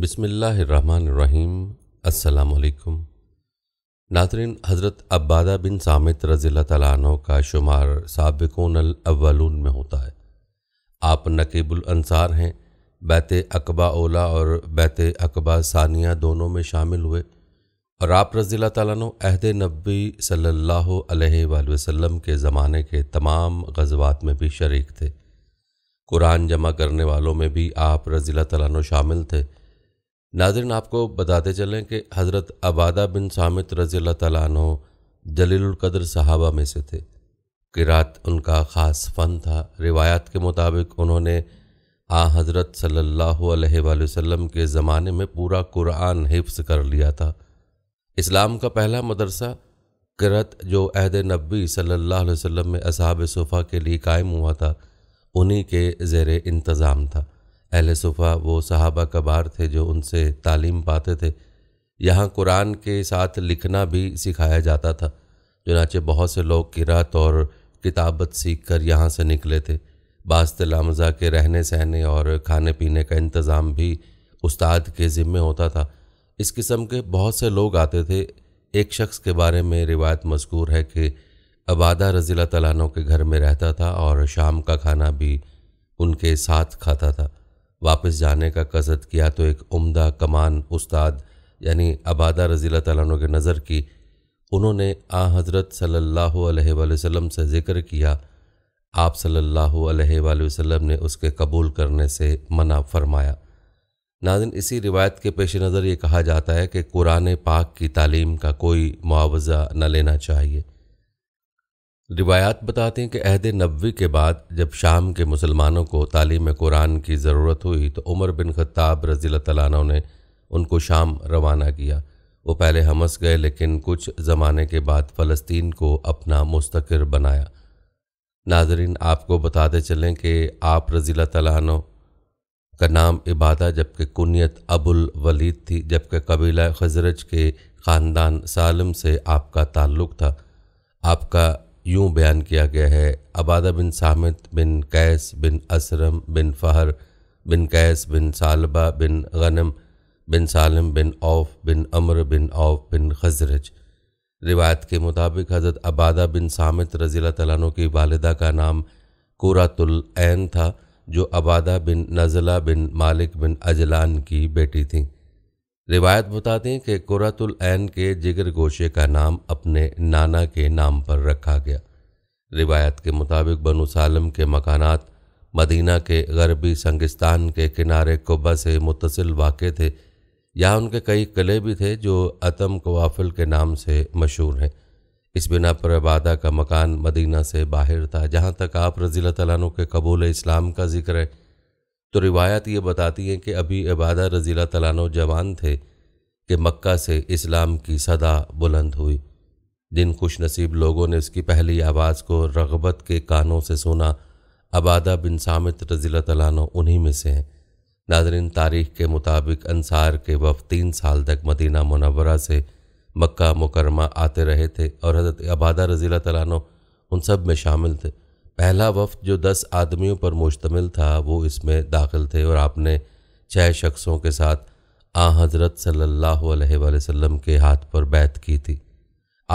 बिसमीम् अल्लाम नातरीन हज़रत अब्बादा बिन सामित रज़ी तैन का शुमार सबकोन अव्वलून में होता है आप नकीबुलंसार हैं बैत अकबा ओला और बैत अकबा सानिया दोनों में शामिल हुए और आप रज़ी तैन अहद नबी सल्ला वसम के ज़माने के तमाम गजबात में भी शर्क थे कुरान जमा करने वालों में भी आप रज़ी तैन शामिल थे नाजरन आपको बताते चलें कि हज़रत आबादा बिन सामित रज़ी तैनो जलीलकद्र सहाबा में से थे किरात उनका ख़ास फ़न था रिवायात के मुताबिक उन्होंने आ हज़रत सल्ला अलैहि वसल्लम के ज़माने में पूरा कुरान हिफ्स कर लिया था इस्लाम का पहला मदरसा किरत जो अहद नबी सल्ला वसम में असाब सुफ़ा के लिए कायम हुआ था उन्हीं के ज़ेर इंतज़ाम था अहल सुफ़ा वो सहाबा कबार थे जो उनसे तालीम पाते थे यहाँ कुरान के साथ लिखना भी सिखाया जाता था चुनाचे बहुत से लोग किरात और किताबत सीख कर यहाँ से निकले थे बास्तलामज़ा के रहने सहने और खाने पीने का इंतज़ाम भी उस्ताद के ज़िम्मे होता था इस किस्म के बहुत से लोग आते थे एक शख्स के बारे में रिवायत मशहूर है कि अबादा रज़ी तलानों के घर में रहता था और शाम का खाना भी उनके साथ खाता था वापस जाने का कसरत किया तो एक उम्दा कमान उस्ताद यानी अबादा रजील तैन के नज़र की उन्होंने आ हज़रत सल्लल्लाहु अलैहि वसल्लम से ज़िक्र किया आप सल्लल्लाहु अलैहि वसल्लम ने उसके कबूल करने से मना फरमाया नाजिन इसी रिवायत के पेश नज़र ये कहा जाता है कि कुरान पाक की तालीम का कोई मुआवजा न लेना चाहिए रिवायात बताते हैं कि अहद नबी के बाद जब शाम के मुसलमानों को तालीम कुरान की ज़रूरत हुई तो उमर बिन खत्ताब रज़ी तैन ने उनको शाम रवाना किया वो पहले हमस गए लेकिन कुछ ज़माने के बाद फ़लस्तीन को अपना मुस्तकर बनाया नाजरीन आपको बताते चलें कि आप रज़ी तैन का नाम इबादा जबकि कुनीत अबुल वलीद थी जबकि कबीला खजरज के ख़ानदान सालम से आपका ताल्लुक़ था आपका यूँ बयान किया गया है अबादा बिन सामित बिन कैस बिन असरम बिन फ़हर बिन कैस बिन सालबा बिन गनम बिन सालम बिन औफ बिन अमर बिन औफ बिन खजरज रिवायत के मुताबिक हज़रत अबादा बिन सामित रज़ी तैन की वालदा का नाम कुरातुल था जो अबादा बिन नज़ला बिन मालिक बिन अजलान की बेटी थी रिवायत बताती हैं कि कुरतुल ऐन के जिगर गोशे का नाम अपने नाना के नाम पर रखा गया रिवायत के मुताबिक बनु सालम के मकानात मदीना के गरबी संगिस्तान के किनारे कुबा से मुतसिल वाक़ थे यहाँ उनके कई किले भी थे जो अतम कवाफिल के नाम से मशहूर हैं इस बिना पर वादा का मकान मदीना से बाहर था जहाँ तक आप रजील तैन के कबूल इस्लाम का जिक्र है तो रिवायत ये बताती है कि अभी इबादा रजीला तलानो जवान थे कि मक्का से इस्लाम की सदा बुलंद हुई जिन खुश नसीब लोगों ने उसकी पहली आवाज़ को रगबत के कानों से सुना अबादा बिन सामित रजीला तलानो उन्हीं में से हैं नाजरीन तारीख के मुताबिक अंसार के वफ तीन साल तक मदीना मुनवरा से मक्का मुकरमा आते रहे थे और हज़रत अबादा रजीला तलानो उन सब में शामिल थे पहला वफ्द जो दस आदमियों पर मुश्तमिल था वो इसमें दाखिल थे और आपने छः शख्सों के साथ आ हज़रत सल्लल्लाहु वसम के हाथ पर बैत की थी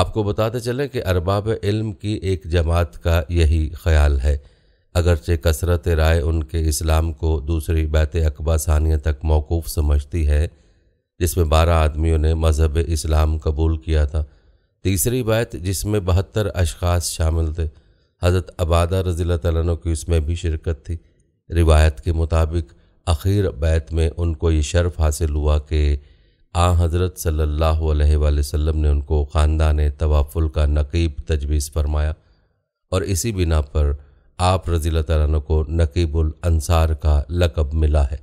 आपको बताते चलें कि अरबाब इल्म की एक जमात का यही ख्याल है अगरचे कसरत राय उनके इस्लाम को दूसरी बैत अकबा सानिया तक मौकूफ़ समझती है जिसमें बारह आदमियों ने मज़हब इस्लाम कबूल किया था तीसरी बैत जिसमें बहत्तर अशखास शामिल थे हज़रत अबादा रज़ील तैन की उसमें भी शिरकत थी रिवायत के मुताबिक अखीर बैत में उनको ये शर्फ हासिल हुआ कि आ हज़रत सल्ला अलैहि ने उनको ख़ानदान तवाफ़ुल का नकीब तजवीज़ फरमाया और इसी बिना पर आप रज़ी तैन को नकीबुलसार का लकब मिला है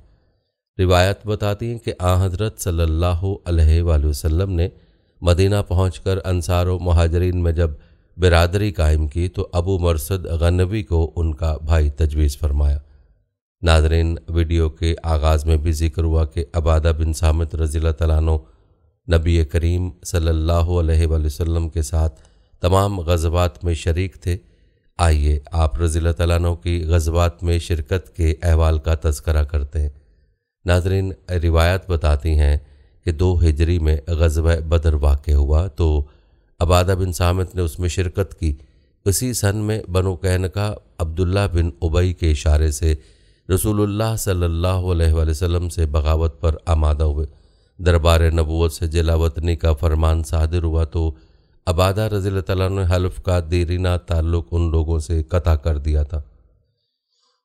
रिवायत बताती हैं कि आ हज़रत सल्ला वसम ने मदीना पहुँच अंसार व महाजरीन में जब बिरादरी कायम की तो अबू मरसद गनवी को उनका भाई तजवीज़ फरमाया नादरीन वीडियो के आगाज़ में भी जिक्र हुआ कि अबादा बिन सामित रज़ी तैन नबी करीम सल्लल्लाहु वसम के साथ तमाम गजबात में शरीक थे आइए आप रज़ी तैन की गजबात में शिरकत के अहवाल का तस्करा करते हैं नादरीन रिवायत बताती हैं कि दो हिजरी में गजब बदर वाक़ हुआ तो अबादा बिन सामत ने उसमें शिरकत की उसी सन में बनो कैनका अब्दुल्ला बिन उबई के इशारे से रसूलुल्लाह सल्लल्लाहु अलैहि वसल्लम से बगावत पर आमादा हुए दरबार नबूत से जिलावतनी का फरमान सादिर हुआ तो अबादा रजील तला ने हल्फ का देरीना ताल्लुक़ उन लोगों से कता कर दिया था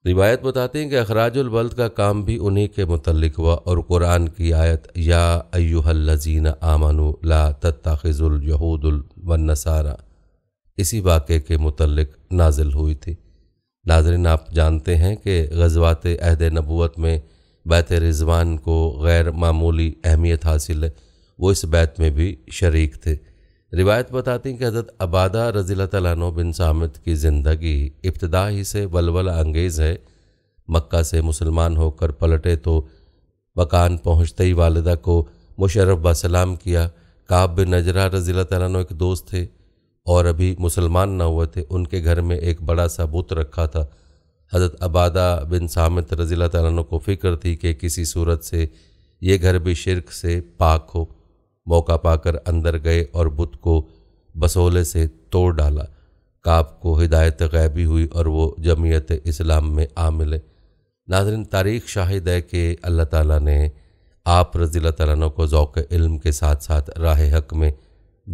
रिवायत बताते हैं कि अखराजुलबल्द का काम भी उन्हीं के मुतलक हुआ और कुरान की आयत या अयुहल्लजीन आमनु ला तत्ताखजुलयहूदुलवनसारा इसी वाक़े के मुतलक नाजिल हुई थी नाजरन आप जानते हैं कि गजवात अहद नबूत में बैत रिजवान को गैर मामूली अहमियत हासिल है वो इस बैत में भी शरीक थे रिवायत बताती कि हज़रत अबादा रजील तैनो बिन सामद की ज़िंदगी इब्तदा ही से वलवला अंगेज़ है मक्का से मुसलमान होकर पलटे तो मकान पहुँचते ही वालदा को मुशरफ सलाम किया काब बिन नजरा रजील तैन एक दोस्त थे और अभी मुसलमान न हुए थे उनके घर में एक बड़ा सा बुत रखा था हज़रत अबादा बिन सामित रजील तैन को फ़िक्र थी कि किसी सूरत से ये घर भी शिरक से पाक हो मौका पाकर अंदर गए और बुत को बसोले से तोड़ डाला काब को हिदायत गैबी हुई और वो जमीयत इस्लाम में आ मिले नाजरन तारीख शाहिद है कि अल्लाह ताला ने आप रज़ी तन को ज़ौक़ इल्म के साथ साथ राह हक में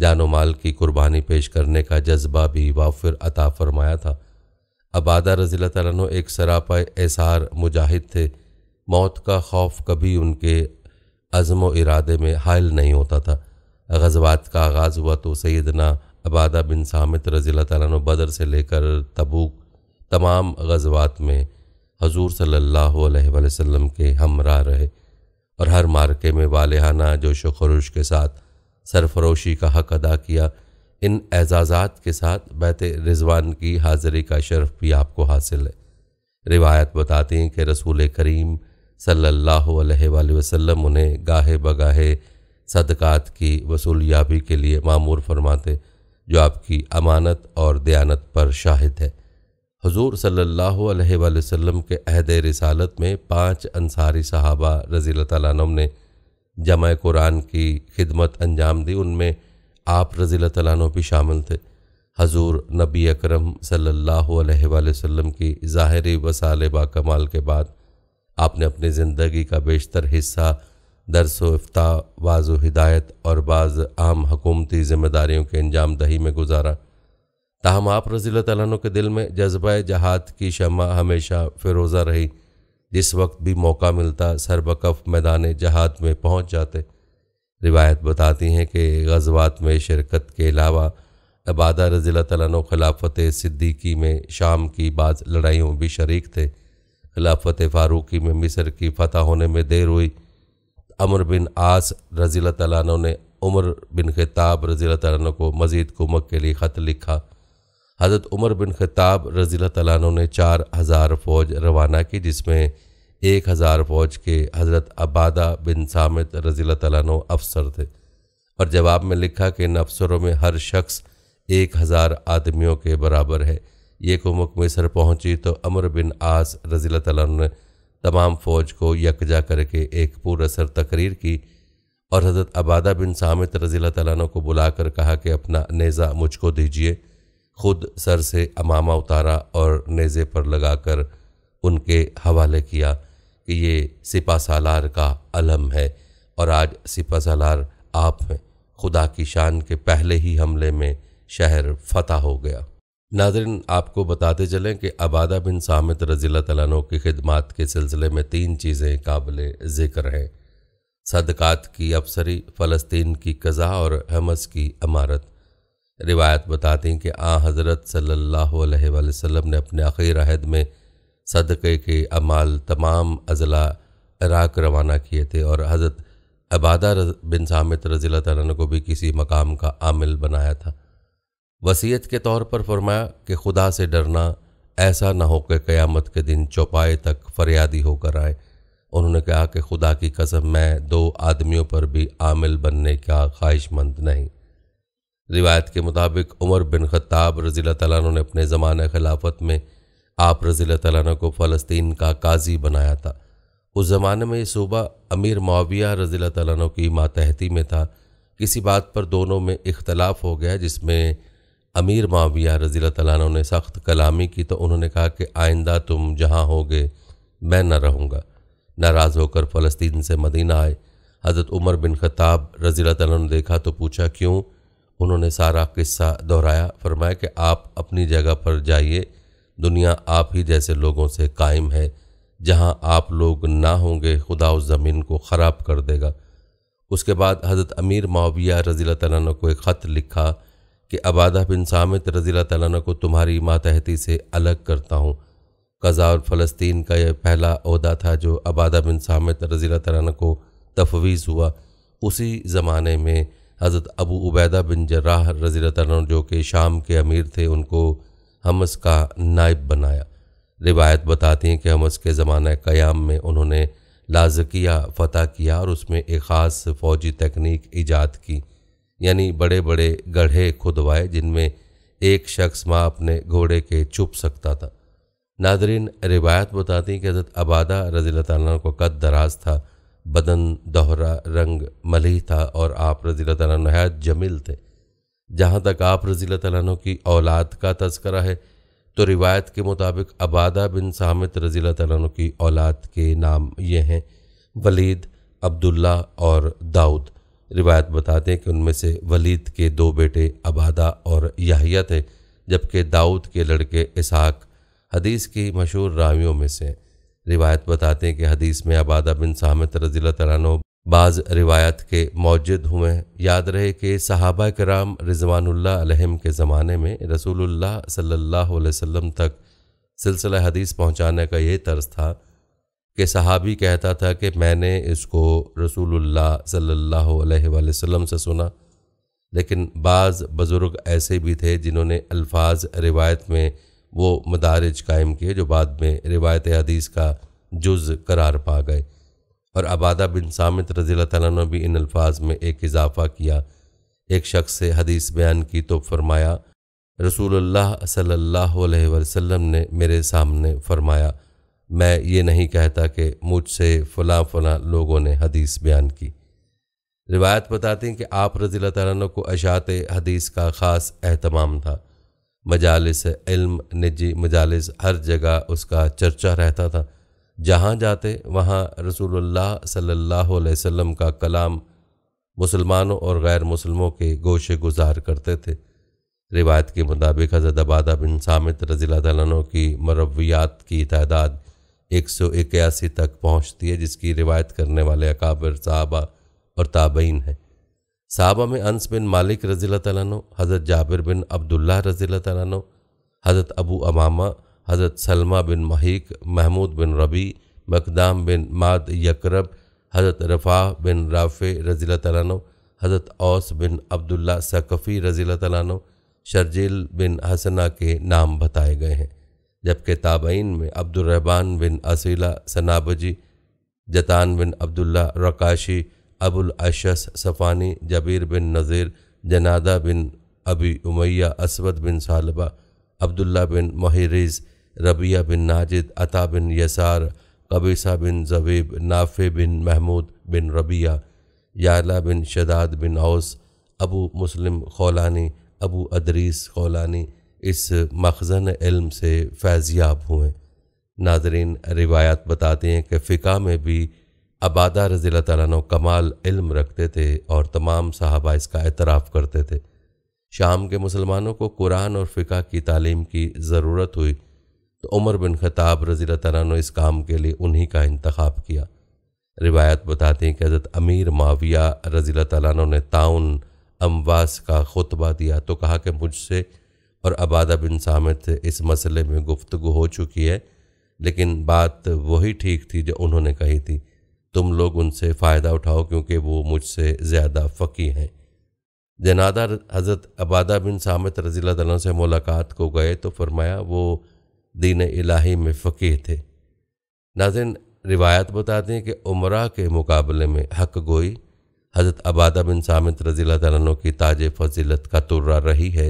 जानो माल की कुर्बानी पेश करने का जज्बा भी वाफिर अता फरमाया था अबादा रज़ी तन एक सरापा एसार मुजाहिद थे मौत का खौफ कभी उनके अज़म व इरादे में हायल नहीं होता था गजबात का आगाज़ हुआ तो सैदना अबादा बिन सामित रज़ी तु बदर से लेकर तबूक तमाम गजबात में हजूर सल्ला अलैहि के हमरा रहे और हर मार्के में वालहाना जोश खरोश के साथ सरफरोशी का हक अदा किया इन एजाज़ात के साथ बैत रिजवान की हाज़िरी का शर्फ भी आपको हासिल है रिवायत बताती हैं कि रसूल करीम सल्ला अलैहि उन्हें गाहे बगाहे सदक़ात की वसूल याबी के लिए मामूर फरमाते जो आपकी अमानत और दयानत पर शाहिद है हजूर सल्ला अलैहि के अहद रसालत में पाँच अंसारी सहाबा रज़ी तम ने जमा कुरान की खिदमत अंजाम दी उनमें आप रज़ी तु भी शामिल थे हजूर नबी अक्रम सल्ला अलैहि की ज़ाहरी वसाल कमाल के बाद आपने अपनी ज़िंदगी का बेशतर हिस्सा दरसो अफ्ता वाज़ हिदायत और बाज़ आम हकूमती ज़िम्मेदारियों के अंजाम दही में गुजारा ताहम आप रजील तु के दिल में जज्बा जहाद की शमा हमेशा फिरोज़ा रही जिस वक्त भी मौका मिलता सरबकफ मैदान जहाद में पहुँच जाते रिवायत बताती हैं कि गजबात में शिरकत के अलावा अबादा रजील तु खिलाफत सिद्दीकी में शाम की बाज़ लड़ाइयों भी शरीक थे खिलाफत फारूकी में मिस्र की फतह होने में देर हुई अमर बिन आस रजील तैन ने उमर बिन खिताब रजील तैन को मजीद कुमक के लिए ख़त लिखा हज़रत उमर बिन खिताब रजील तैन ने चार हज़ार फ़ौज रवाना की जिसमें एक हज़ार फ़ौज के हज़रत अबादा बिन सामित रजील तैन अफसर थे और जवाब में लिखा कि इन अफसरों में हर शख्स एक हज़ार आदमियों के बराबर है ये कुमुक मिस्र पहुंची तो अमर बिन आस रजील ने तमाम फ़ौज को यकजा करके एक पुरसर तकरीर की और हज़रत अबादा बिन सामित रजील तैन को बुलाकर कहा कि अपना नेज़ा मुझको दीजिए खुद सर से अमामा उतारा और नेज़े पर लगाकर उनके हवाले किया कि ये सिपा सालार का अलम है और आज सिपा सालार आप हैं खुदा की शान के पहले ही हमले में शहर फतह हो गया नाजरन आपको बताते चलें कि आबादा बिन सामित रजील तैनों की खिदमत के सिलसिले में तीन चीज़ें काबिल ज़िक्र हैं सदक़ात की अफसरी फ़लस्तीन की कज़ा और हमस की अमारत रिवायत बताती कि आ हज़रत सल्ला वसम ने अपने आखिर अहद में सदक़े के अमाल तमाम अजला राक रवाना किए थे और हज़रत अबादा बिन सामित रजील तैन को भी किसी मकाम का आमिल बनाया था वसीयत के तौर पर फरमाया कि खुदा से डरना ऐसा ना हो कि क़यामत के दिन चौपाए तक फरियादी होकर आए उन्होंने कहा कि खुदा की कसम मैं दो आदमियों पर भी आमिल बनने का ख्वाहिशमंद नहीं रिवायत के मुताबिक उमर बिन खत्ताब रज़ी तैन ने अपने ज़माना खिलाफत में आप रज़ी तैन को फ़लस्तीन का काजी बनाया था उस ज़माने में ये सूबा अमीर माविया रज़ी तैन की मातहती में था किसी बात पर दोनों में इख्तलाफ हो गया जिसमें अमीर माविया रज़ी तु ने सख्त कलामी की तो उन्होंने कहा कि आइंदा तुम जहाँ होगे मैं न रहूँगा नाराज़ होकर फ़लस्तीन से मदीना आए हज़रत उमर बिन खताब रज़ी तैन ने देखा तो पूछा क्यों उन्होंने सारा किस्सा दोहराया फरमाया कि आप अपनी जगह पर जाइए दुनिया आप ही जैसे लोगों से कायम है जहाँ आप लोग ना होंगे खुदा उस ज़मीन को ख़राब कर देगा उसके बाद हज़रत अमीर माविया रज़ी तैन को एक ख़त लिखा कि अबादा बिन सामित रजील तैन को तुम्हारी मातहती से अलग करता हूँ कज़ा और फ़लस्तीन का यह पहला अहदा था जो अबादा बिन सामित रजील तैन को तफवीज़ हुआ उसी ज़माने में हज़रत अबू उबैदा बिन जर्राह रजील तैन जो कि शाम के अमीर थे उनको हमस का नायब बनाया रिवायत बताती हैं कि हमस के ज़माना क़याम में उन्होंने लाजकिया फ़तह किया और उसमें एक ख़ास फ़ौजी तकनीक ईजाद की यानी बड़े बड़े गढ़े खुदवाए जिनमें एक शख्स माँ अपने घोड़े के छुप सकता था नादरीन रिवायत बताती कि हज़रत आबादा रजील तन को कद दराज था बदन दोहरा रंग मलही था और आप रजील तन नहायत थे जहाँ तक आप रजील तन की औलाद का तस्करा है तो रिवायत के मुताबिक आबादा बिन सामित रज़ी तन की औलाद के नाम ये हैं वलीद अब्दुल्ला और दाऊद रिवायत बताते हैं कि उनमें से वलीद के दो बेटे अबादा और याहिया थे जबकि दाऊद के लड़के इसहाक हदीस की मशहूर रावियों में से रिवायत बताते हैं कि हदीस में अबादा बिन सामत रजील तरानो बाज़ रिवायत के मौजद हुए याद रहे कि सहाबा कराम रिजवानुल्लाम के ज़माने में रसूलुल्लाह सल्लल्लाहु अलैहि वसल्लम तक सिलसिला हदीस पहुंचाने का यह तर्ज था कि सहाबी कहता था कि मैंने इसको रसूलुल्लाह सल्लल्लाहु अलैहि वसल्लम से सुना लेकिन बाज़ बुज़ुर्ग ऐसे भी थे जिन्होंने अल्फाज रिवायत में वो मदारज कायम किए जो बाद में रिवायत हदीस का जुज़ करार पा गए और आबादा बिन सामित रज़ी ने भी इन अल्फाज में एक इजाफ़ा किया एक शख्स से हदीस बयान की तो फरमाया रसूल सल्ला वसम ने मेरे सामने फरमाया मैं ये नहीं कहता कि मुझसे फ़लाँ फ़लाँ लोगों ने हदीस बयान की रिवायत बताती कि आप रज़ी तैन को अशात हदीस का ख़ास अहतमाम था मजालस इल्म निजी मजालस हर जगह उसका चर्चा रहता था जहाँ जाते वहाँ रसूलुल्लाह सल्लल्लाहु अलैहि वसल्लम का कलाम मुसलमानों और गैर मुसलमों के गोशे गुजार करते थे रिवायत के मुताबिक हज़रत अबादा बिन सामित रज़ी तैन की मरवियात की तादाद एक सौ इक्यासी तक पहुँचती है जिसकी रिवायत करने वाले अकाबर साहबा और ताबईन हैं साहबा में अंस बिन मालिक रजील तैनो हज़रत जाबिर बिन अब्दुल्ला रजील तैनो हज़रत अबू अमामा हज़रत सलमा बिन महीक महमूद बिन रबी मकदाम बिन माद यकरब हज़रत रफा बिन राफ़े रजील तैनो हज़रत औस बिन अब्दुल्ला सकफ़ी रजील तैनो शर्जील बिन हसना के नाम बताए गए हैं जबकि ताबईन में अब्दुलरहमान बिन असीला सनाबजी जतान बिन अब्दुल्ला रकाशी अबुल अशस सफ़ानी जबीर बिन नज़ीर जनादा बिन अबी उमैया असवद बिन सालबा अब्दुल्ला बिन महरीज रबिया बिन नाजिद अता बिन यसार कबीसा बिन जवीब नाफे बिन महमूद बिन रबिया याला बिन शदाद बिन औस अबू मुस्लिम खौलानी अबू अदरीस खौलानी इस मखजन इल्म से फैज़याब हुए नाजरीन रिवायात बताते हैं कि फ़िका में भी आबादा रज़ी तैन कमाल इल्म रखते थे और तमाम साहबा इसका एतराफ़ करते थे शाम के मुसलमानों को कुरान और फ़िका की तालीम की ज़रूरत हुई तो उमर बिन खताब रज़ी तैन इस काम के लिए उन्हीं का इंतखब किया रिवायत बताती हैं कि हज़रत अमीर माविया रज़ी तैन ने ताउन अम्बास का खुतबा दिया तो कहा कि मुझसे और अबादा बिन सामित इस मसले में गुफ्तु हो चुकी है लेकिन बात वही ठीक थी जो उन्होंने कही थी तुम लोग उनसे फ़ायदा उठाओ क्योंकि वो मुझसे ज़्यादा फ़की हैं जनादा हज़रत अबादा बिन सामित रज़ी से मुलाकात को गए तो फरमाया वो दीन इलाही में फ़कीह थे नाजिन रिवायत बताते हैं कि उम्र के मुकाबले में हक गोई हज़रत अबादा बिन सामित रज़ी की ताज फजीलत का तुर्रा रही है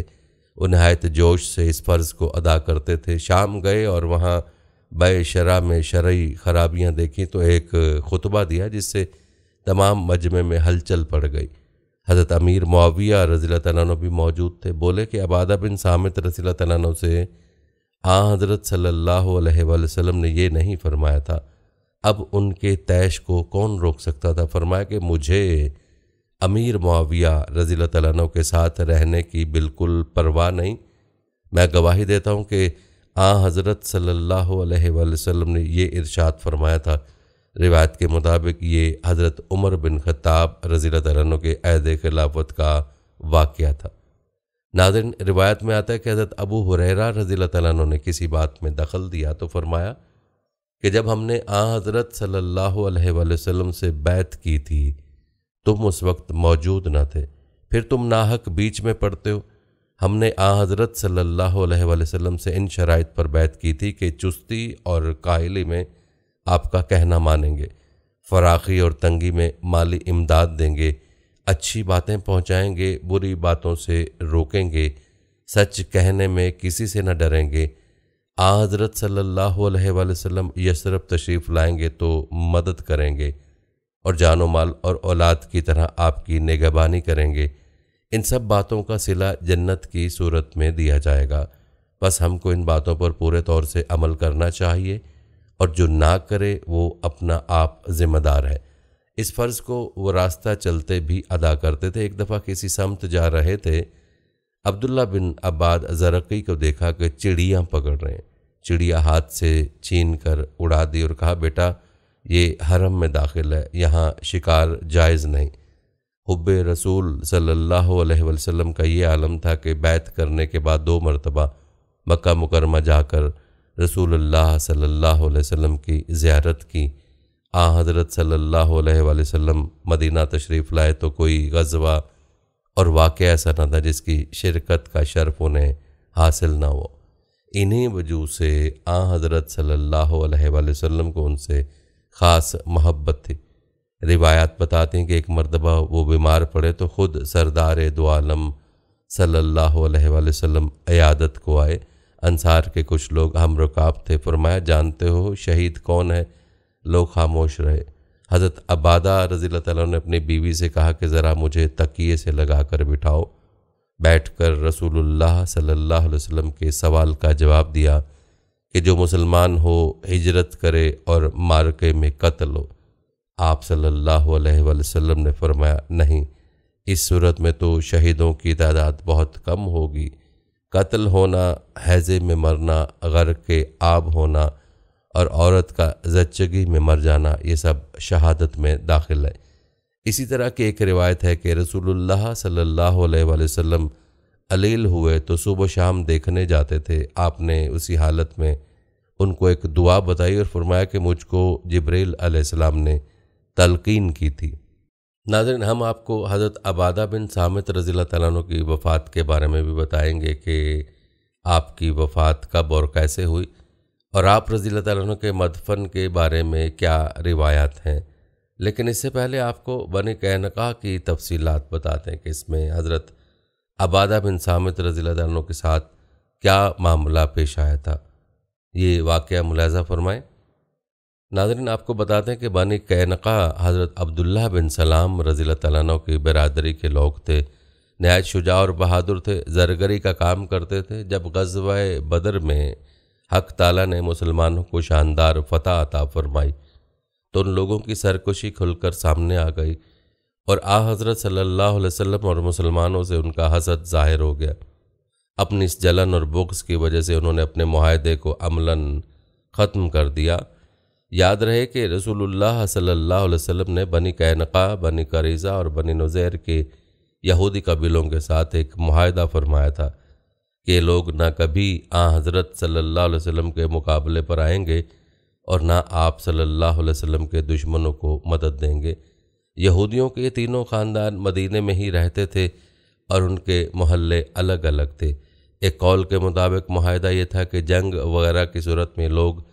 वो नहायत जोश से इस फ़र्ज़ को अदा करते थे शाम गए और वहाँ बे शरा में शरा ख़राबियाँ देखी तो एक खुतबा दिया जिससे तमाम मजमे में हलचल पड़ गई हज़रत अमीर मुआविया रजील तैन भी मौजूद थे बोले कि अबादा बिन सामित रसील तन से आ हज़रत सल्ला वसम ने यह नहीं फरमाया था अब उनके तैश को कौन रोक सकता था फरमाया कि मुझे अमीर मुआविया रजी तैन के साथ रहने की बिल्कुल परवाह नहीं मैं गवाही देता हूँ कि आ हज़रत सल्लल्लाहु अलैहि वसल्लम ने ये इरशाद फरमाया था रिवायत के मुताबिक ये हज़रत उमर बिन खत्ताब रजी तु के अहद खिलाफत का वाक़ था नाजन रिवायत में आता है कि हज़रत अबू हुररा रजी तैन ने किसी बात में दखल दिया तो फरमाया कि जब हमने आ हज़रत सल्लल्लाहु अलैहि वसल्लम से बैत की थी तुम उस वक्त मौजूद न थे फिर तुम नाहक बीच में पड़ते हो हमने आ हज़रत सल्लल्लाहु वसल्लम से इन शराइ पर बैत की थी कि चुस्ती और कायली में आपका कहना मानेंगे फराखी और तंगी में माली इमदाद देंगे अच्छी बातें पहुंचाएंगे बुरी बातों से रोकेंगे सच कहने में किसी से न डरेंगे आ हज़रत सल्ला वसम यशरफ यसरफ तशरीफ़ लाएंगे तो मदद करेंगे और जानो माल और औलाद की तरह आपकी निगबानी करेंगे इन सब बातों का सिला जन्नत की सूरत में दिया जाएगा बस हमको इन बातों पर पूरे तौर से अमल करना चाहिए और जो ना करे वो अपना आप जिम्मेदार है इस फ़र्ज़ को वो रास्ता चलते भी अदा करते थे एक दफ़ा किसी समत जा रहे थे अब्दुल्ला बिन अब्बाद जरक़ी को देखा कि चिड़ियाँ पकड़ रहे हैं चिड़िया हाथ से छीन कर उड़ा दी और कहा बेटा ये हरम में दाखिल है यहाँ शिकार जायज़ नहीं हब्ब रसूल सल्लल्लाहु अलैहि वसल्लम का ये आलम था कि बैत करने के बाद दो मरतबा मक्का मुकरमा जाकर रसूल अल्लाह सल्लल्लाहु अलैहि वसल्लम की ज़्यारत की आ हज़रत सल्लल्लाहु अलैहि वसल्लम मदीना तशरीफ़ लाए तो कोई गजवा और वाक़ ऐसा ना था जिसकी शिरकत का शर्फ उन्हें हासिल ना हो इन्हीं वजू से आ हज़रत सल्लल्लाहु अलैहि वसल्लम को उनसे ख़ास मोहब्बत थी रिवायात बताती हैं कि एक मरतबा वो बीमार पड़े तो ख़ुद सरदार दो आलम अयादत को आए अंसार के कुछ लोग हम रुकाब थे फरमाया जानते हो शहीद कौन है लोग खामोश रहे हज़रत अबादा रज़ी ने अपनी बीवी से कहा कि ज़रा मुझे तकिए से लगा कर बिठाओ बैठ कर रसूल सल्ला वसम के सवाल का जवाब दिया कि जो मुसलमान हो हिजरत करे और मारके में कत्ल हो आप सल्लल्लाहु अलैहि वसल्लम ने फरमाया नहीं इस सूरत में तो शहीदों की तादाद बहुत कम होगी कत्ल होना हैज़े में मरना गर के आब होना और औरत का जच्चगी में मर जाना ये सब शहादत में दाखिल है इसी तरह की एक रिवायत है कि रसूलुल्लाह सल्लल्लाहु अलैहि वसल्लम अलील हुए तो सुबह शाम देखने जाते थे आपने उसी हालत में उनको एक दुआ बताई और फरमाया कि मुझको जबरील आसमाम ने तलकिन की थी नाजरन हम आपको हज़रत आबादा बिन सामत रज़ी तैन की वफ़ात के बारे में भी बताएंगे कि आपकी वफ़ात कब और कैसे हुई और आप रज़ी तैन के मदफन के बारे में क्या रिवायात हैं लेकिन इससे पहले आपको बने कहनका की तफसीलात बताते हैं कि इसमें हज़रत आबादा बिन सामित रज़ी तैन के साथ क्या मामला पेश आया था ये वाक़ मुलाजा फरमाएँ नाजरन आपको बताते हैं कि बानी कैनका हज़रत अब्दुल्ला बिन सलाम रज़ी तैन की बरदरी के लोग थे नहायत शुजा और बहादुर थे जरगरी का काम करते थे जब गजब बदर में हक ताला ने मुसलमानों को शानदार फतह अता फरमाई तो उन लोगों की सरकशी खुलकर सामने आ गई और आ हज़रत सल्लल्लाहु अलैहि वसल्लम और मुसलमानों से उनका हसद ज़ाहिर हो गया अपनी इस जलन और बुक्स की वजह से उन्होंने अपने माहदे को अमलन ख़त्म कर दिया याद रहे कि रसूलुल्लाह सल्लल्लाहु अलैहि वसल्लम ने बनी कैनका बनी करीज़ा और बनी नज़ैर के यहूदी कबीलों के साथ एक माहदा फरमाया था कि लोग ना कभी आ हज़रत सल्लल्लाहु अलैहि वसल्लम के मुकाबले पर आएंगे और ना आप सल्लल्लाहु अलैहि वसल्लम के दुश्मनों को मदद देंगे यहूदियों के तीनों ख़ानदान मदीने में ही रहते थे और उनके मोहल्ले अलग अलग थे एक कॉल के मुताबिक माहदा ये था कि जंग वगैरह की सूरत में लोग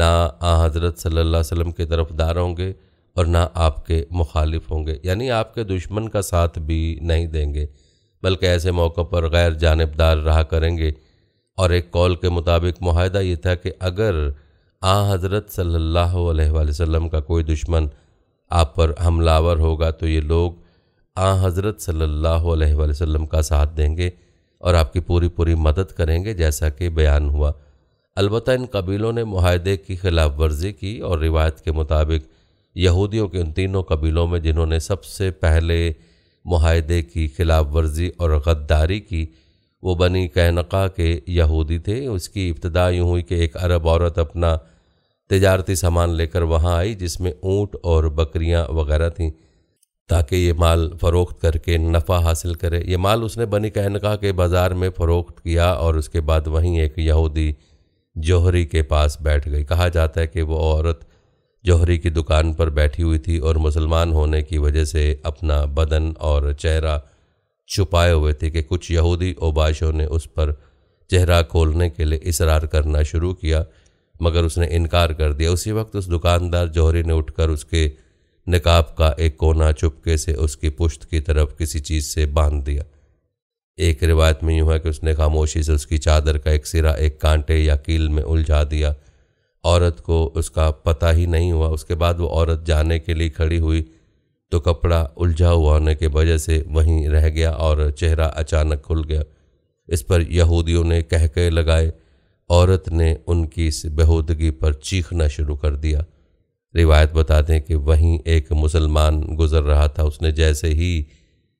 ना आ हज़रत सल्ला वसम के तरफदार होंगे और ना आपके मुखालिफ होंगे यानी आपके दुश्मन का साथ भी नहीं देंगे बल्कि ऐसे मौक़ों पर गैर जानबदार रहा करेंगे और एक कॉल के मुताबिक माहदा ये था कि अगर आ हज़रत सल्ला वसम का कोई दुश्मन आप पर हमलावर होगा तो ये लोग आ हज़रत सल्ला वम का साथ देंगे और आपकी पूरी पूरी मदद करेंगे जैसा कि बयान हुआ अलबत् इन कबीलों ने माहदे की खिलाफ वर्जी की और रिवायत के मुताबिक यहूदियों के उन तीनों कबीलों में जिन्होंने सबसे पहले माहदे की खिलाफ वर्जी और गद्दारी की वो बनी कहनका के यहूदी थे उसकी इब्तदा यूँ हुई कि एक अरब औरत अपना तजारती सामान लेकर वहाँ आई जिसमें ऊँट और बकरियाँ वगैरह थीं ताकि ये माल फ़रोख्त करके नफ़ा हासिल करे ये माल उसने बनी कहनका के बाज़ार में फ़रोख्त किया और उसके बाद वहीं एक यहूदी जौहरी के पास बैठ गई कहा जाता है कि वो औरत जौहरी की दुकान पर बैठी हुई थी और मुसलमान होने की वजह से अपना बदन और चेहरा छुपाए हुए थे कि कुछ यहूदी ओबाशों ने उस पर चेहरा खोलने के लिए इसरार करना शुरू किया मगर उसने इनकार कर दिया उसी वक्त उस दुकानदार जौहरी ने उठकर उसके नकाब का एक कोना चुपके से उसकी पुश्त की तरफ किसी चीज़ से बांध दिया एक रिवायत में यूँ है कि उसने खामोशी से उसकी चादर का एक सिरा एक कांटे या कील में उलझा दिया औरत को उसका पता ही नहीं हुआ उसके बाद वो औरत जाने के लिए खड़ी हुई तो कपड़ा उलझा हुआ होने के वजह से वहीं रह गया और चेहरा अचानक खुल गया इस पर यहूदियों ने कहके लगाए औरत ने उनकी इस बेहूदगी पर चीखना शुरू कर दिया रिवायत बताते हैं कि वहीं एक मुसलमान गुज़र रहा था उसने जैसे ही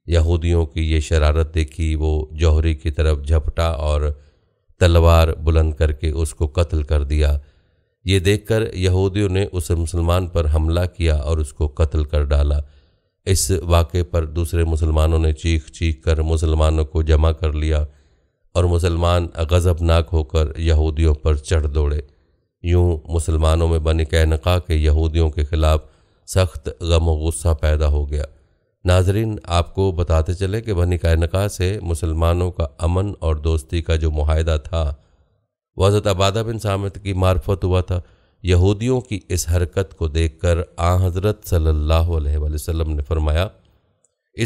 यहूदियों की ये शरारत देखी वो जौहरी की तरफ झपटा और तलवार बुलंद करके उसको कत्ल कर दिया ये देखकर यहूदियों ने उस मुसलमान पर हमला किया और उसको कत्ल कर डाला इस वाक़े पर दूसरे मुसलमानों ने चीख चीख कर मुसलमानों को जमा कर लिया और मुसलमान गज़बनाक होकर यहूदियों पर चढ़ दौड़े यूं मुसलमानों में बने कहनका के यहूदियों के ख़िलाफ़ सख्त गम गुस्सा पैदा हो गया नाजरीन आपको बताते चले कि बनी कहनका से मुसलमानों का अमन और दोस्ती का जो माहदा था वह हज़रत आबादा बिन सामत की मार्फत हुआ था यहूदियों की इस हरकत को देखकर आ हज़रत सल्लल्लाहु अलैहि वसल्लम ने फरमाया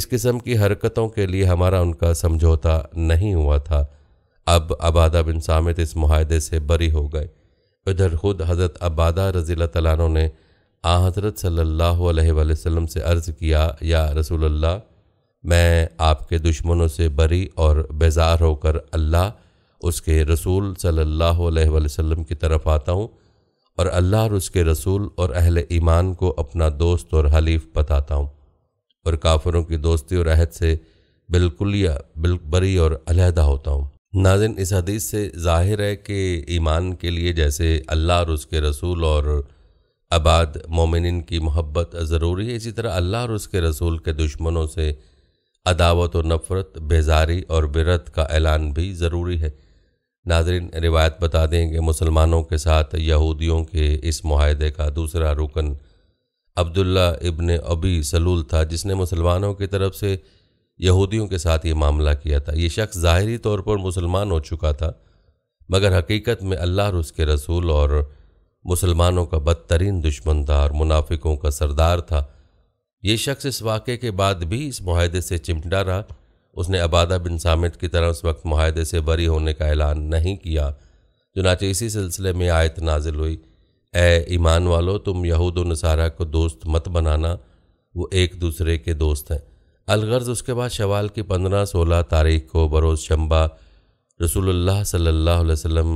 इस किस्म की हरकतों के लिए हमारा उनका समझौता नहीं हुआ था अब आबादा बिन सामत इस माहदे से बरी हो गए उधर खुद हज़रत अबादा रज़ी तैन ने आ हज़रत सल्ला वसम से अर्ज़ किया या रसूलल्लाह मैं आपके दुश्मनों से बरी और बेजार होकर अल्लाह उसके रसूल सल्लल्लाहु अलैहि वसल्लम की तरफ आता हूँ और अल्लाह और उसके रसूल और अहल ईमान को अपना दोस्त और हलीफ बताता हूँ और काफरों की दोस्ती और अहद से बिल्कुल या बिल बरी और अलहदा होता हूँ नाजिन इस हदीस से जाहिर है कि ईमान के लिए जैसे अल्लाह और उसके रसूल और आबाद मोमिन की मोहब्बत ज़रूरी है इसी तरह अल्लाह और उसके रसूल के दुश्मनों से अदावत और नफ़रत बेजारी और बिरत का ऐलान भी ज़रूरी है नाजरन रिवायत बता दें कि मुसलमानों के साथ यहूदियों के इस माहे का दूसरा रुकन अब्दुल्ला इबन अबी सलूल था जिसने मुसलमानों की तरफ से यहूदियों के साथ ये मामला किया था ये शख्स ज़ाहरी तौर पर मुसलमान हो चुका था मगर हकीकत में अल्लाह और उसके रसूल और मुसलमानों का बदतरीन दुश्मन था और मुनाफिकों का सरदार था ये शख्स इस वाक़े के बाद भी इस माहदे से चिमटा रहा उसने अबादा बिन सामिट की तरह उस वक्त माहदे से बरी होने का ऐलान नहीं किया चुनाचे इसी सिलसिले में आयत नाजिल हुई ए ईमान वालों तुम यहूद नसारा को दोस्त मत बनाना वो एक दूसरे के दोस्त हैं अलगर्ज उसके बाद शवाल की पंद्रह सोलह तारीख को बरोज़ शंबा रसूलुल्लाह सल्लल्लाहु अलैहि वसल्लम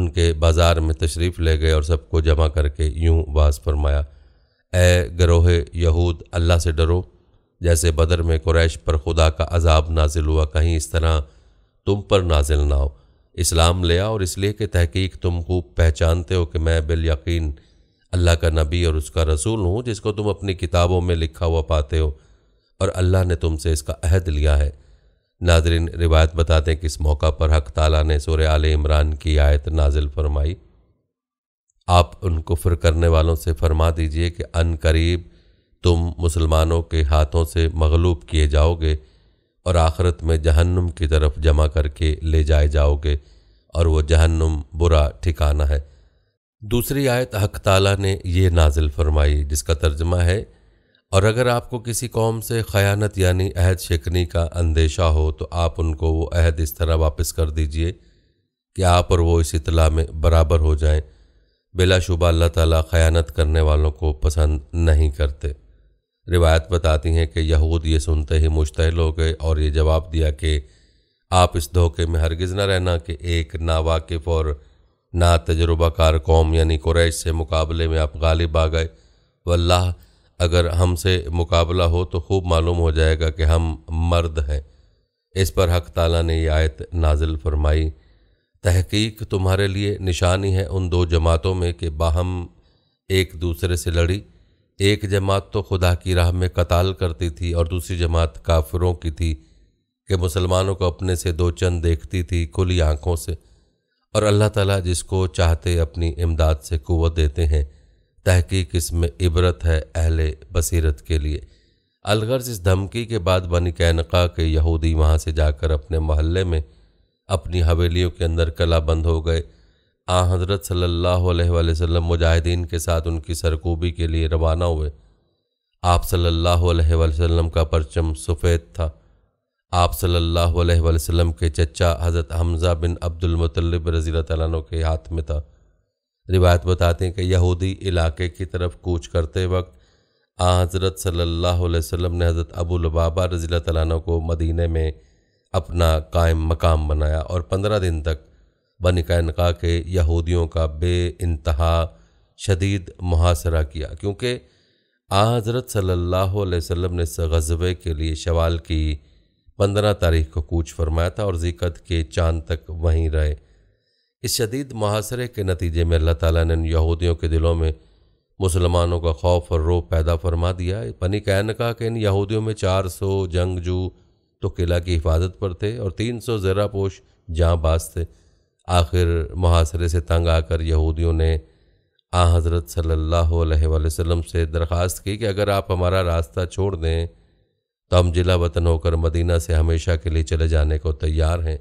उनके बाज़ार में तशरीफ़ ले गए और सबको जमा करके यूं वास फरमाया ए गरोह यहूद अल्लाह से डरो जैसे बदर में कुरैश पर खुदा का अजाब नाजिल हुआ कहीं इस तरह तुम पर नाजिल ना हो इस्लाम ले आओ और इसलिए कि तहकीक तुम खूब पहचानते हो कि मैं बिल यकीन अल्लाह का नबी और उसका रसूल हूँ जिसको तुम अपनी किताबों में लिखा हुआ पाते हो और अल्लाह ने तुमसे इसका अहद लिया है नाजरीन रिवायत बताते हैं कि इस मौका पर हक ताला ने सोरे आल इमरान की आयत नाजिल फरमाई आप उनको फिर करने वालों से फरमा दीजिए कि अन करीब तुम मुसलमानों के हाथों से मगलूब किए जाओगे और आखरत में जहन्नुम की तरफ जमा करके ले जाए जाओगे और वो जहन्नुम बुरा ठिकाना है दूसरी आयत हक ताला ने यह नाजिल फरमाई जिसका तर्जमा है और अगर आपको किसी कौम से ख़यानत यानी अहद शिकनी का अंदेशा हो तो आप उनको वो अहद इस तरह वापस कर दीजिए कि आप और वो इस इतला में बराबर हो जाएं बिलाशुबा अल्लाह ताला ख़यानत करने वालों को पसंद नहीं करते रिवायत बताती हैं कि यहूद ये सुनते ही मुश्तल हो गए और ये जवाब दिया कि आप इस धोखे में हरगिज़ न रहना कि एक नावाकिफ़ और ना तजुर्बाकार कौम यानी कुरैश से मुकाबले में आप गालिब आ गए वल्ला अगर हमसे मुकाबला हो तो खूब मालूम हो जाएगा कि हम मर्द हैं इस पर हक ताला ने यह आयत नाजिल फरमाई तहकीक तुम्हारे लिए निशानी है उन दो जमातों में कि बाहम एक दूसरे से लड़ी एक जमात तो खुदा की राह में कताल करती थी और दूसरी जमात काफिरों की थी कि मुसलमानों को अपने से दो चंद देखती थी खुली आँखों से और अल्लाह ताला जिसको चाहते अपनी इमदाद से कुवत देते हैं तहकीक इसमें इबरत है अहले बसीरत के लिए अलगर्ज इस धमकी के बाद बनी कैनका के यहूदी वहाँ से जाकर अपने मोहल्ले में अपनी हवेलियों के अंदर कला बंद हो गए आ हजरत सल्लल्लाहु अलैहि वसल्लम मुजाहिदीन के साथ उनकी सरकूबी के लिए रवाना हुए आप सल्लल्लाहु अलैहि वसल्लम का परचम सफ़ेद था आप सल्लल्लाहु अलैहि वसल्लम के चचा हज़रत हमज़ा बिन अब्दुलमतलब रज़ी तैन के हाथ में था रिवायत बताते हैं कि यहूदी इलाके की तरफ कूच करते वक्त आ हज़रत सल्लल्लाहु अलैहि वसल्लम ने हज़रत अबू लबाबा रज़ी तैन को मदीने में अपना कायम मकाम बनाया और पंद्रह दिन तक बन कैनका के यहूदियों का बे इंतहा शदीद मुहासरा किया क्योंकि आ हज़रत सल्लल्लाहु अलैहि वसल्लम ने इस गजबे के लिए शवाल की पंद्रह तारीख को कूच फरमाया था और जिकत के चांद तक वहीं रहे इस शदीद मुहासरे के नतीजे में अल्लाह ताला ने यहूदियों के दिलों में मुसलमानों का खौफ और रोह पैदा फरमा दिया पनी कैन ने कहा कि इन यहूदियों में चार सौ जंगजू तो किला की हिफाजत पर थे और तीन सौ जरापोश जाँबाज थे आखिर मुहासरे से तंग आकर यहूदियों ने आ हज़रत सल्लल्लाहु अलैहि वसल्लम से दरख्वास्त की कि अगर आप हमारा रास्ता छोड़ दें तो हम जिला वतन होकर मदीना से हमेशा के लिए चले जाने को तैयार हैं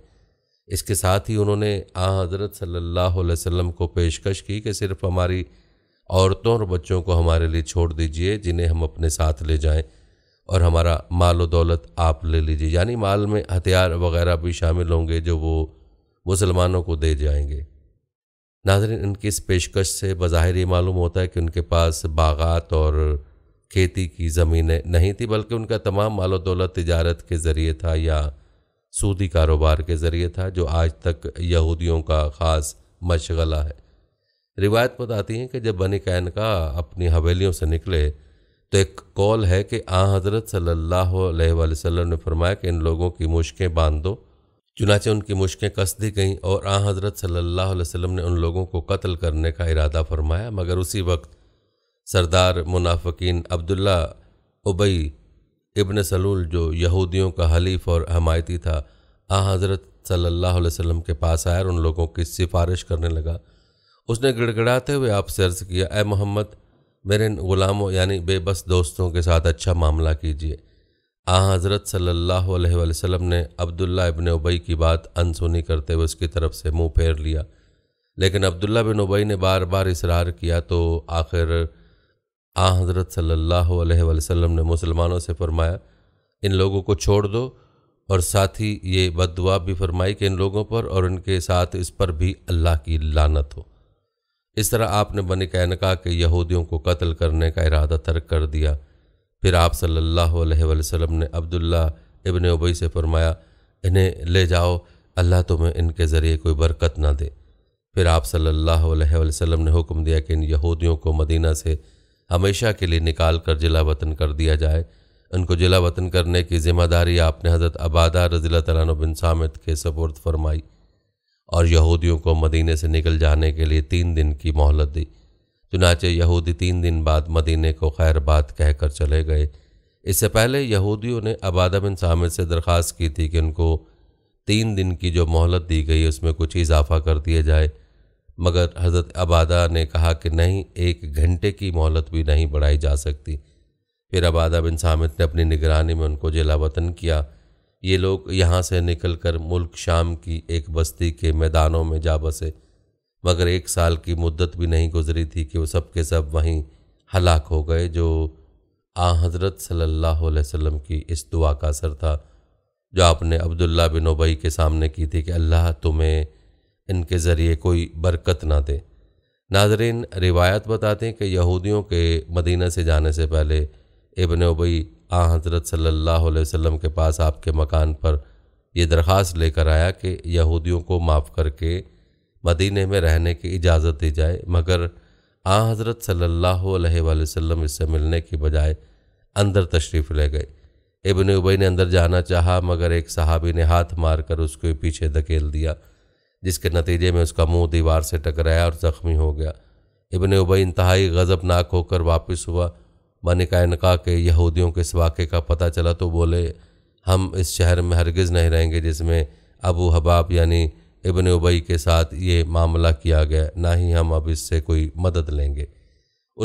इसके साथ ही उन्होंने आ हज़रत सल्लल्लाहु अलैहि वसल्लम को पेशकश की कि सिर्फ़ हमारी औरतों और बच्चों को हमारे लिए छोड़ दीजिए जिन्हें हम अपने साथ ले जाएं और हमारा माल व दौलत आप ले लीजिए यानी माल में हथियार वगैरह भी शामिल होंगे जो वो मुसलमानों को दे जाएंगे नाजरन इनकी इस पेशकश से बज़ाहिर ये मालूम होता है कि उनके पास बागात और खेती की ज़मीनें नहीं थी बल्कि उनका तमाम माल दौलत तजारत के ज़रिए था या सूदी कारोबार के ज़रिए था जो आज तक यहूदियों का ख़ास मशगला है रिवायत बताती हैं कि जब बनी कैन का अपनी हवेलियों से निकले तो एक कॉल है कि आ हज़रत सल्लल्लाहु अलैहि वसल्लम ने फरमाया कि इन लोगों की मुश्कें बांध दो चुनाचे उनकी मुश्कें कस दी गईं और आ हज़रत सल्लल्लाहु अलैहि वसल्लम ने उन लोगों को कत्ल करने का इरादा फरमाया मगर उसी वक्त सरदार मुनाफिकीन अब्दुल्ला उबई इबन सलूल जो यहूदियों का हलीफ और हमायती था आ हज़रत सल्लल्लाहु अलैहि वसल्लम के पास आया और उन लोगों की सिफारिश करने लगा उसने गिड़गिड़ाते हुए आपसे अर्ज़ किया ए मोहम्मद मेरे इन ग़ुलामों यानी बेबस दोस्तों के साथ अच्छा मामला कीजिए आ हज़रत सल्लल्लाहु अलैहि वसल्लम ने अब्दुल्ला इबन उबई की बात अनसुनी करते हुए उसकी तरफ से मुंह फेर लिया लेकिन अब्दुल्ला बिन उबई ने बार बार इसरार किया तो आखिर आ हज़रत सल्ला वम वसल्लम ने मुसलमानों से फरमाया इन लोगों को छोड़ दो और साथ ही ये बददुआ भी फरमाई कि इन लोगों पर और इनके साथ इस पर भी अल्लाह की लानत हो इस तरह आपने बने कैनका के यहूदियों को कत्ल करने का इरादा तर्क कर दिया फिर आप सल्लल्लाहु अलैहि वसल्लम ने अब्दुल्ला इबन उबई से फरमाया इन्हें ले जाओ अल्लाह तुम्हें इनके ज़रिए कोई बरकत ना दे फिर आप सल्ला अलैहि ने हुक्म दिया कि इन यहूदियों को मदीना से हमेशा के लिए निकाल कर जिला वतन कर दिया जाए उनको जिला वतन करने की जिम्मेदारी आपने हज़रत आबादा रजील तला बिन सामित के सपुर्द फरमाई और यहूदियों को मदीने से निकल जाने के लिए तीन दिन की मोहलत दी चुनाचे यहूदी तीन दिन बाद मदीने को खैरबाद कहकर चले गए इससे पहले यहूदियों ने आबादा बिन सामित से दरख्वास्त की थी कि उनको तीन दिन की जो मोहलत दी गई उसमें कुछ इजाफा कर दिया जाए मगर हज़रत अबादा ने कहा कि नहीं एक घंटे की मोहलत भी नहीं बढ़ाई जा सकती फिर अबादा बिन सामित ने अपनी निगरानी में उनको जिला वतन किया ये लोग यहाँ से निकलकर मुल्क शाम की एक बस्ती के मैदानों में जा बसे मगर एक साल की मुद्दत भी नहीं गुजरी थी कि वो सब के सब वहीं हलाक हो गए जो आ हज़रत सल्लल्लाहु अलैहि वसल्लम की इस दुआ का असर था जो आपने अब्दुल्ला बिन उबई के सामने की थी कि अल्लाह तुम्हें इनके ज़रिए कोई बरकत ना दे नाजरीन रिवायत बताते हैं कि यहूदियों के मदीना से जाने से पहले इबन उबई आ हज़रत सल्ला वसम के पास आपके मकान पर यह दरख्वास्त लेकर आया कि यहूदियों को माफ़ करके मदीने में रहने की इजाज़त दी जाए मगर आ हज़रत सल्ला वसम इससे मिलने की बजाय अंदर तशरीफ़ ले गए इबन उबई ने अंदर जाना चाहा मगर एक सहाबी ने हाथ मारकर उसके पीछे धकेल दिया जिसके नतीजे में उसका मुंह दीवार से टकराया और ज़ख्मी हो गया इबन उबई इंतहाई गज़बनाक होकर वापस हुआ बनिका इनका के यहूदियों के इस वाक़े का पता चला तो बोले हम इस शहर में हरगिज़ नहीं रहेंगे जिसमें अबू हबाब यानी इबन उबई के साथ ये मामला किया गया ना ही हम अब इससे कोई मदद लेंगे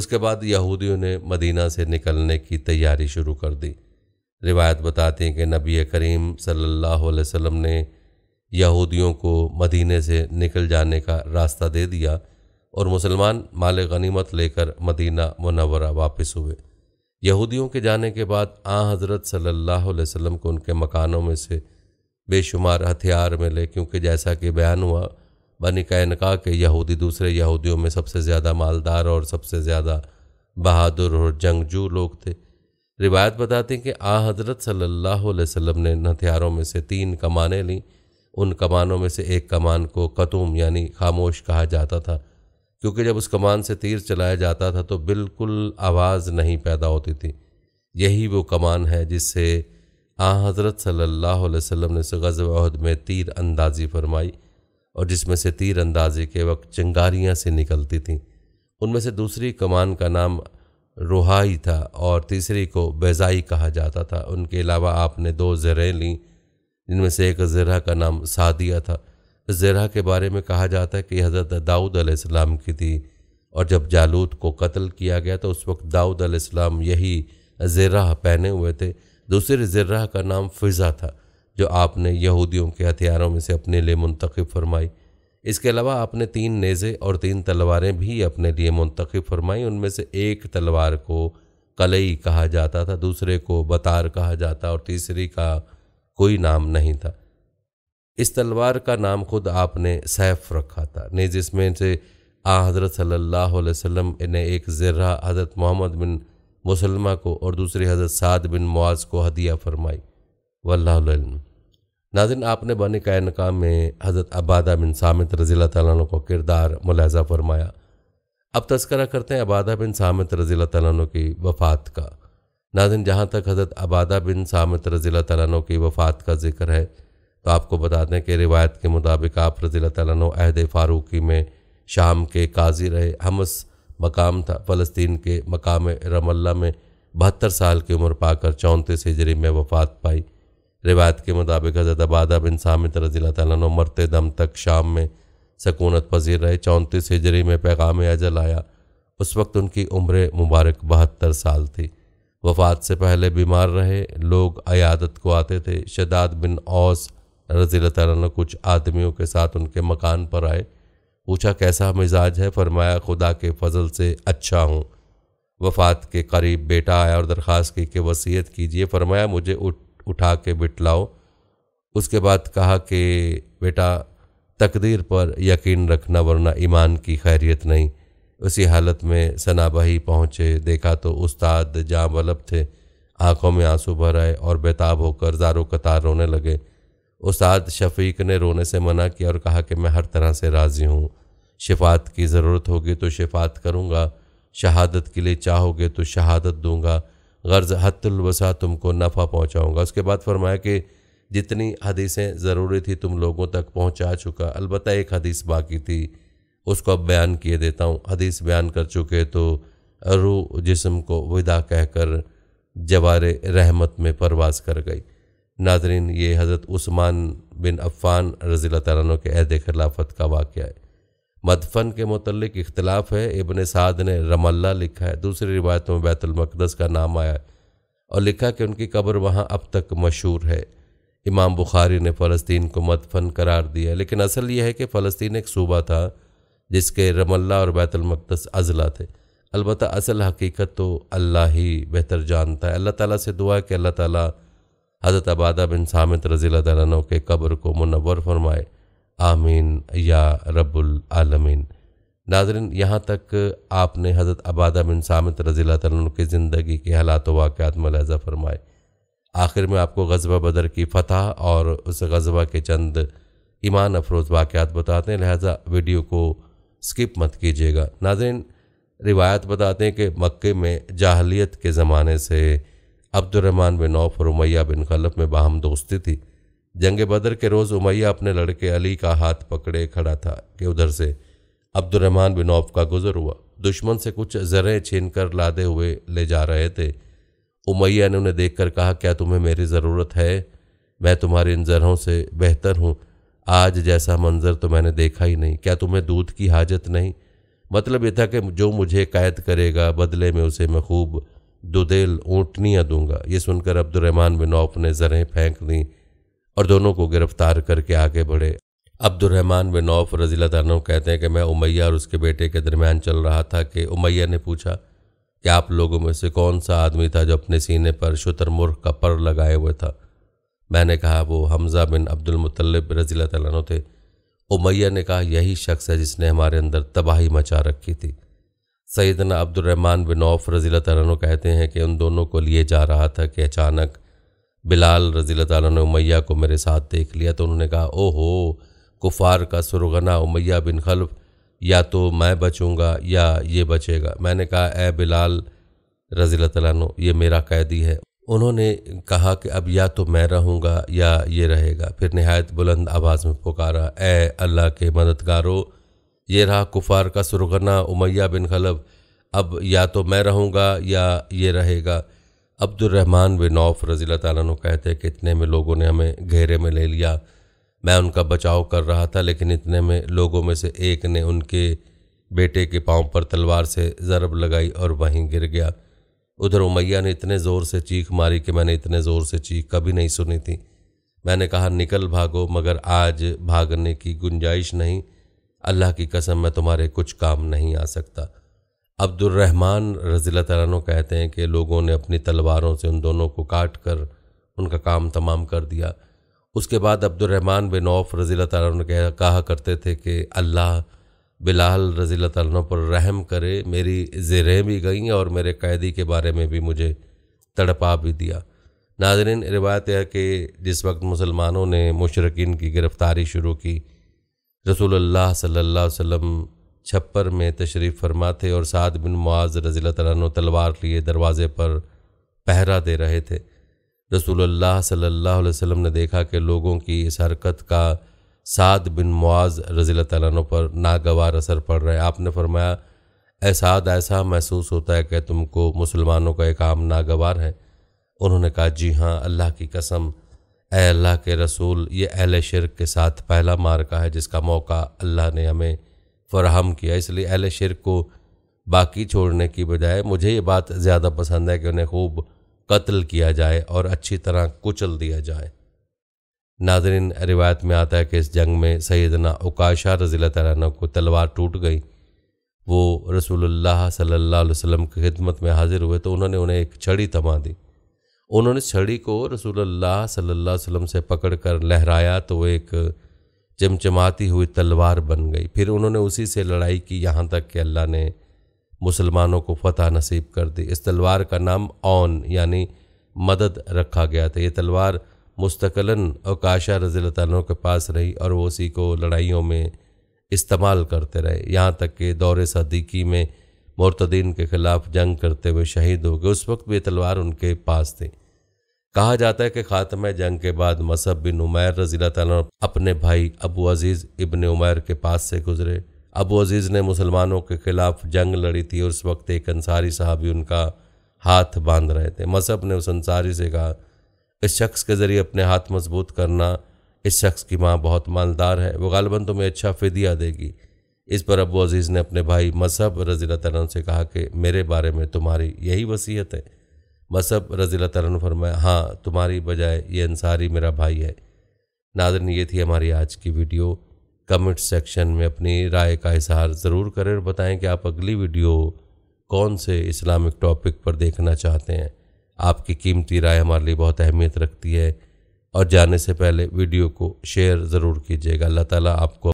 उसके बाद यहूदियों ने मदीना से निकलने की तैयारी शुरू कर दी रिवायत बताती हैं कि नबी करीम सल्लल्लाहु अलैहि वसल्लम ने यहूदियों को मदीने से निकल जाने का रास्ता दे दिया और मुसलमान माल गनीमत लेकर मदीना मुनवरा वापस हुए यहूदियों के जाने के बाद आ हज़रत सल्लल्लाहु अलैहि वसल्लम को उनके मकानों में से बेशुमार हथियार मिले क्योंकि जैसा कि बयान हुआ बनी कैनका के यहूदी दूसरे यहूदियों में सबसे ज़्यादा मालदार और सबसे ज़्यादा बहादुर और जंगजू लोग थे रिवायत बताती कि आ हज़रत सल्लल्लाहु अलैहि वसल्लम ने हथियारों में से तीन कमाने लीं उन कमानों में से एक कमान को कतुम यानी खामोश कहा जाता था क्योंकि जब उस कमान से तीर चलाया जाता था तो बिल्कुल आवाज़ नहीं पैदा होती थी यही वो कमान है जिससे आ हज़रत सल्लल्लाहु अलैहि वसल्लम ने गज़वाहद में तीर अंदाजी फरमाई और जिसमें से तीर अंदाजी के वक्त चिंगारियाँ से निकलती थीं उनमें से दूसरी कमान का नाम रोहाई था और तीसरी को बेजाई कहा जाता था उनके अलावा आपने दो ज़रें लीं जिनमें से एक जरह का नाम सादिया था जरह के बारे में कहा जाता है कि हज़रत दाऊद आसमाम की थी और जब जालूद को कत्ल किया गया तो उस वक्त दाऊद आसमाम यही ज़रा पहने हुए थे दूसरे ज़रा का नाम फ़िज़ा था जो आपने यहूदियों के हथियारों में से अपने लिए मंतख़ फरमाई इसके अलावा आपने तीन नेज़े और तीन तलवारें भी अपने लिए मंतखब फरमाई उनमें से एक तलवार को कलई कहा जाता था दूसरे को बतार कहा जाता और तीसरी का कोई नाम नहीं था इस तलवार का नाम खुद आपने सैफ रखा था नहीं जिसमें से आ हज़रत सल्लल्लाहु अलैहि वसल्लम ने एक ज़र्रा हज़रत मोहम्मद बिन मुसलमा को और दूसरी हज़रत साद बिन मुआज़ को हदिया फरमाई वल्लम नाजिन आपने बन कायनका में हज़रत अबादा बिन सामित रज़ील तैन का किरदार मुलाजा फरमाया अब तस्करा करते हैं अबादा बिन सामित रज़ील तैन की वफ़ात का नाजिन जहाँ तक हज़रत आबादा बिन सामत रज़ी तैन की वफ़ात का जिक्र है तो आपको बता दें कि रिवायत के मुताबिक आप रज़ी तैन अहद फ़ारूकी में शाम के काजी रहे हमस मकाम था फ़लस्तीन के मकाम रमल्ला में बहत्तर साल की उम्र पाकर चौंतीस हिजरी में वफ़ात पाई रिवायत के मुताबिक हज़रत आबादा बिन सामित रज़ी तैन मरते दम तक शाम में सकूनत पजीर रहे चौंतीस हिजरी में पैगाम अजल आया उस वक्त उनकी उम्र मुबारक बहत्तर साल थी वफात से पहले बीमार रहे लोग अयादत को आते थे शदाद बिन औस रजी तन कुछ आदमियों के साथ उनके मकान पर आए पूछा कैसा मिजाज है फरमाया खुदा के फजल से अच्छा हूँ वफात के करीब बेटा आया और दरख्वास्त की कि वसीयत कीजिए फरमाया मुझे उठ उठा के बिटलाओ उसके बाद कहा कि बेटा तकदीर पर यकीन रखना वरना ईमान की खैरियत नहीं उसी हालत में सनाबाही पहुँचे देखा तो उस्ताद जहाँ बलब थे आंखों में आंसू भर आए और बेताब होकर जारो कतार रोने लगे उस्ताद शफीक ने रोने से मना किया और कहा कि मैं हर तरह से राज़ी हूँ शिफात की ज़रूरत होगी तो शिफात करूँगा शहादत के लिए चाहोगे तो शहादत दूँगा गर्ज हतुलवसा तुमको नफ़ा पहुँचाऊँगा उसके बाद फरमाया कि जितनी हदीसें ज़रूरी थी तुम लोगों तक पहुँचा चुका अलबत्त एक हदीस बाकी थी उसको अब बयान किए देता हूँ हदीस बयान कर चुके तो रू जिसम को विदा कहकर जवार रहमत में परवास कर गई नाजरीन ये हज़रत उस्मान बिन अफ़ान रज़ी तैन के अहद खिलाफत का वाक़ है मदफन के मतलब इख्तलाफ है इबन साद ने रमल्ला लिखा है दूसरी रिवायतों में बैतुलमक़दस का नाम आया और लिखा कि उनकी कब्र वहाँ अब तक मशहूर है इमाम बुखारी ने फ़लस्तीन को मदफन करार दिया लेकिन असल यह है कि फ़लस्तीन एक सूबा था जिसके रमल्ला और बैतुलमक़दस अजला थे अलबत् असल हकीकत तो अल्लाह ही बेहतर जानता है अल्लाह ताला से दुआ है कि अल्लाह ताला हज़रत आबादा बिन सामित रज़ी तैनों के कब्र को मुनवर फरमाए आमीन या रब्बुल आलमीन नाजरन यहाँ तक आपने हज़रत आबादा बिन सामित रज़ी तैन की ज़िंदगी के हालात वाक़ात मुलाजा फरमाए आखिर में आपको गजबा बदर की फतह और उस गजबा के चंद ईमान अफरोज़ वाक़ात बताते हैं लिहाजा वीडियो को स्किप मत कीजिएगा नाजरीन रिवायत बताते हैं कि मक्के में जाहलीत के ज़माने से अब्दुलरहमान बिन औफ और उमैया बिन खलफ में बाहम दोस्ती थी जंग बदर के रोज़ उमैया अपने लड़के अली का हाथ पकड़े खड़ा था कि उधर से अब्दुलरहमान बिन औफ का गुजर हुआ दुश्मन से कुछ ज़रें छीन कर लादे हुए ले जा रहे थे उमैया ने उन्हें देख कर कहा क्या तुम्हें मेरी ज़रूरत है मैं तुम्हारे इन ज़रों से बेहतर हूँ आज जैसा मंजर तो मैंने देखा ही नहीं क्या तुम्हें दूध की हाजत नहीं मतलब यह था कि जो मुझे कैद करेगा बदले में उसे मैं खूब दुदेल ऊँटनियाँ दूंगा ये सुनकर अब्दुलरहमान बिन औफ ने जरें फेंक दी और दोनों को गिरफ्तार करके आगे बढ़े अब्दुलरहमान बिन औफ रजीला तनों कहते हैं कि मैं उमैया और उसके बेटे के दरमियान चल रहा था कि उमैया ने पूछा कि आप लोगों में से कौन सा आदमी था जो अपने सीने पर शुतरमुर्ख का पर लगाए हुए था मैंने कहा वो हमज़ा बिन मुतलब रजील तैन थे उमैया ने कहा यही शख्स है जिसने हमारे अंदर तबाही मचा रखी थी सैदना अब्दुलरहमान बिन औफ रजील तैन कहते हैं कि उन दोनों को लिए जा रहा था कि अचानक बिलाल रजील तैन ने उमैया को मेरे साथ देख लिया तो उन्होंने कहा हो कुफार का सुरगना उमैया बिन खल्फ या तो मैं बचूँगा या ये बचेगा मैंने कहा ए बिलाल रजील तैन ये मेरा कैदी है उन्होंने कहा कि अब या तो मैं रहूँगा या ये रहेगा फिर नहायत बुलंद आवाज़ में पुकारा ऐ अल्लाह के मददगारो ये रहा कुफार का सुरगना उमैया बिन खलब अब या तो मैं रहूँगा या ये रहेगा अब्दुलरहमान बिन औफ रज़ी तु कहते कि इतने में लोगों ने हमें घेरे में ले लिया मैं उनका बचाव कर रहा था लेकिन इतने में लोगों में से एक ने उनके बेटे के पाँव पर तलवार से ज़रब लगाई और वहीं गिर गया उधर उमैया ने इतने ज़ोर से चीख मारी कि मैंने इतने ज़ोर से चीख कभी नहीं सुनी थी मैंने कहा निकल भागो मगर आज भागने की गुंजाइश नहीं अल्लाह की कसम मैं तुम्हारे कुछ काम नहीं आ सकता अब्दुलरहमान रजील तैनों कहते हैं कि लोगों ने अपनी तलवारों से उन दोनों को काट कर उनका काम तमाम कर दिया उसके बाद अब्दुलरहमान बिन औफ रजील तैनों ने कहा करते थे कि अल्लाह बिलाल रजील तन पर रहम करे मेरी ज़रें भी गईं और मेरे कैदी के बारे में भी मुझे तड़पा भी दिया नाजरीन रिवायत है कि जिस वक्त मुसलमानों ने मुशरकिन की गिरफ़्तारी शुरू की रसूल अल्लाह सल्ला वसम छप्पर में तशरीफ़ फरमा थे और सात बिन मुआज़ रजील तनों तलवार लिए दरवाज़े पर पहरा दे रहे थे रसूल अल्लाह सल्ला वसम ने देखा कि लोगों की इस हरकत का साद बिन मुआज़ रज़ी तैन पर नागवार असर पड़ रहा है आपने फरमाया एसाद ऐसा महसूस होता है कि तुमको मुसलमानों का एक आम नागवार है उन्होंने कहा जी हाँ अल्लाह की कसम ए अल्लाह के रसूल ये अहल शिरक के साथ पहला मार्का है जिसका मौका अल्लाह ने हमें फरहम किया इसलिए अहल शिरक को बाकी छोड़ने की बजाय मुझे ये बात ज़्यादा पसंद है कि उन्हें खूब कत्ल किया जाए और अच्छी तरह कुचल दिया जाए नाजरीन रिवायत में आता है कि इस जंग में सैदना उकाशा रजील तैन को तलवार टूट गई वो रसूलुल्लाह सल्लल्लाहु अलैहि वसल्लम की खिदमत में हाजिर हुए तो उन्होंने उन्हें एक छड़ी थमा दी उन्होंने छड़ी को रसूलुल्लाह सल्लल्लाहु अलैहि वसल्लम से पकड़कर लहराया तो वह एक चमचमाती हुई तलवार बन गई फिर उन्होंने उसी से लड़ाई की यहाँ तक कि अल्लाह ने मुसलमानों को फतह नसीब कर दी इस तलवार का नाम ओन यानी मदद रखा गया था ये तलवार मुस्तकलन अवकाशा रजील तनों के पास रही और वो उसी को लड़ाइयों में इस्तेमाल करते रहे यहाँ तक कि दौर सदीकी में मुर्तदीन के ख़िलाफ़ जंग करते हुए शहीद हो गए उस वक्त भी तलवार उनके पास थी कहा जाता है कि ख़ात्म जंग के बाद मसब बिन उमैर रजील तन अपने भाई अबू अज़ीज़ इबन उमैर के पास से गुजरे अबू अज़ीज़ ने मुसलमानों के ख़िलाफ़ जंग लड़ी थी और उस वक्त एक अंसारी साहब भी उनका हाथ बांध रहे थे मसब ने उस अंसारी से कहा इस शख्स के ज़रिए अपने हाथ मजबूत करना इस शख्स की माँ बहुत मालदार है वो गालबन तुम्हें अच्छा फ़िदिया देगी इस पर अबू अज़ीज़ ने अपने भाई मसहब रज़ी तरन से कहा कि मेरे बारे में तुम्हारी यही वसीयत है मसहब रज़ी तरन फरमाए हाँ तुम्हारी बजाय ये अंसारी मेरा भाई है नाजन ये थी हमारी आज की वीडियो कमेंट सेक्शन में अपनी राय का इजहार ज़रूर करें और बताएं कि आप अगली वीडियो कौन से इस्लामिक टॉपिक पर देखना चाहते हैं आपकी कीमती राय हमारे लिए बहुत अहमियत रखती है और जाने से पहले वीडियो को शेयर ज़रूर कीजिएगा अल्लाह ताला आपको